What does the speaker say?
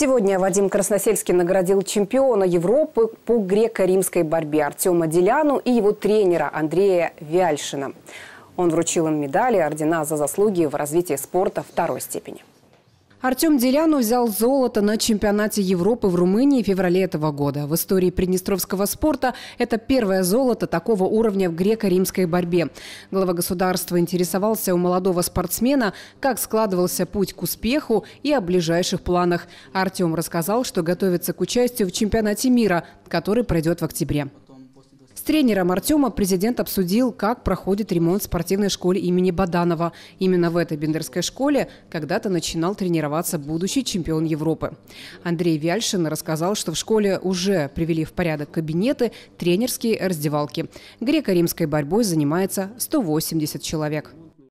Сегодня Вадим Красносельский наградил чемпиона Европы по греко-римской борьбе Артема Деляну и его тренера Андрея Вяльшина. Он вручил им медали, ордена за заслуги в развитии спорта второй степени. Артем Деляну взял золото на чемпионате Европы в Румынии в феврале этого года. В истории приднестровского спорта это первое золото такого уровня в греко-римской борьбе. Глава государства интересовался у молодого спортсмена, как складывался путь к успеху и о ближайших планах. Артем рассказал, что готовится к участию в чемпионате мира, который пройдет в октябре тренером Артема президент обсудил, как проходит ремонт в спортивной школе имени Баданова. Именно в этой бендерской школе когда-то начинал тренироваться будущий чемпион Европы. Андрей Вяльшин рассказал, что в школе уже привели в порядок кабинеты, тренерские раздевалки. Греко-римской борьбой занимается 180 человек.